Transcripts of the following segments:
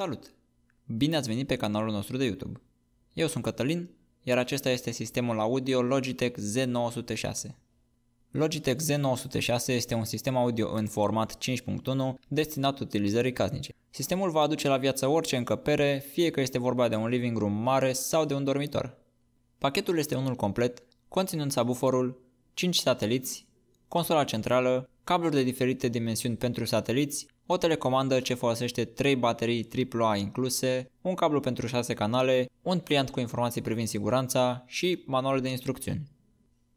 Salut! Bine ați venit pe canalul nostru de YouTube. Eu sunt Cătălin, iar acesta este sistemul audio Logitech Z906. Logitech Z906 este un sistem audio în format 5.1 destinat utilizării casnice. Sistemul va aduce la viață orice încăpere, fie că este vorba de un living room mare sau de un dormitor. Pachetul este unul complet, conținând subwooferul, 5 sateliți, consola centrală, cabluri de diferite dimensiuni pentru sateliți, o telecomandă ce folosește 3 baterii AAA incluse, un cablu pentru 6 canale, un pliant cu informații privind siguranța și manuale de instrucțiuni.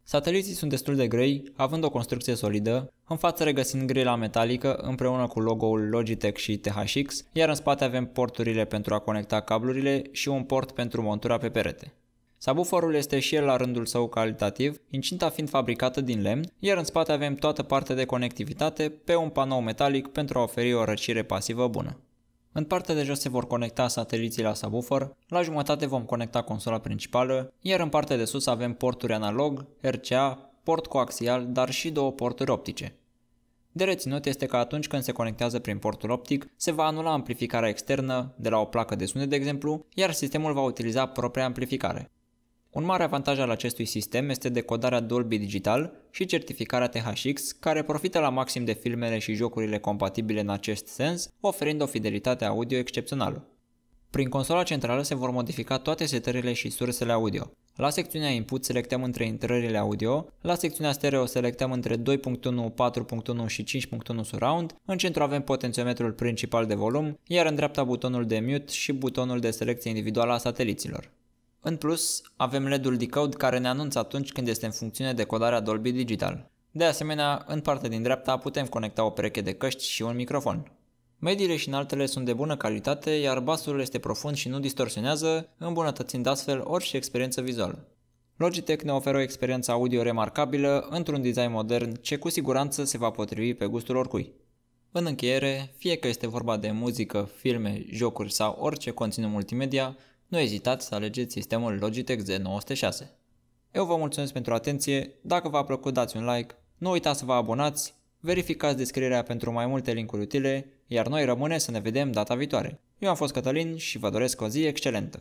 Sateliții sunt destul de grei, având o construcție solidă, în față regăsim grila metalică împreună cu logo-ul Logitech și THX, iar în spate avem porturile pentru a conecta cablurile și un port pentru montura pe perete. Sabuforul este și el la rândul său calitativ, incinta fiind fabricată din lemn, iar în spate avem toată partea de conectivitate pe un panou metalic pentru a oferi o răcire pasivă bună. În partea de jos se vor conecta sateliții la subwoofer, la jumătate vom conecta consola principală, iar în partea de sus avem porturi analog, RCA, port coaxial, dar și două porturi optice. De reținut este că atunci când se conectează prin portul optic, se va anula amplificarea externă de la o placă de sunet, de exemplu, iar sistemul va utiliza propria amplificare. Un mare avantaj al acestui sistem este decodarea Dolby Digital și certificarea THX, care profită la maxim de filmele și jocurile compatibile în acest sens, oferind o fidelitate audio excepțională. Prin consola centrală se vor modifica toate setările și sursele audio. La secțiunea Input selectăm între intrările audio, la secțiunea Stereo selectăm între 2.1, 4.1 și 5.1 Surround, în centru avem potențiometrul principal de volum, iar în dreapta butonul de mute și butonul de selecție individuală a sateliților. În plus, avem LED-ul decode care ne anunță atunci când este în funcțiune decodarea Dolby Digital. De asemenea, în partea din dreapta putem conecta o pereche de căști și un microfon. Mediile și înaltele sunt de bună calitate, iar basul este profund și nu distorsionează, îmbunătățind astfel orice experiență vizuală. Logitech ne oferă o experiență audio remarcabilă într-un design modern ce cu siguranță se va potrivi pe gustul oricui. În încheiere, fie că este vorba de muzică, filme, jocuri sau orice conținut multimedia, nu ezitați să alegeți sistemul Logitech Z906. Eu vă mulțumesc pentru atenție, dacă v-a plăcut dați un like, nu uitați să vă abonați, verificați descrierea pentru mai multe linkuri utile, iar noi rămâne să ne vedem data viitoare. Eu am fost Cătălin și vă doresc o zi excelentă!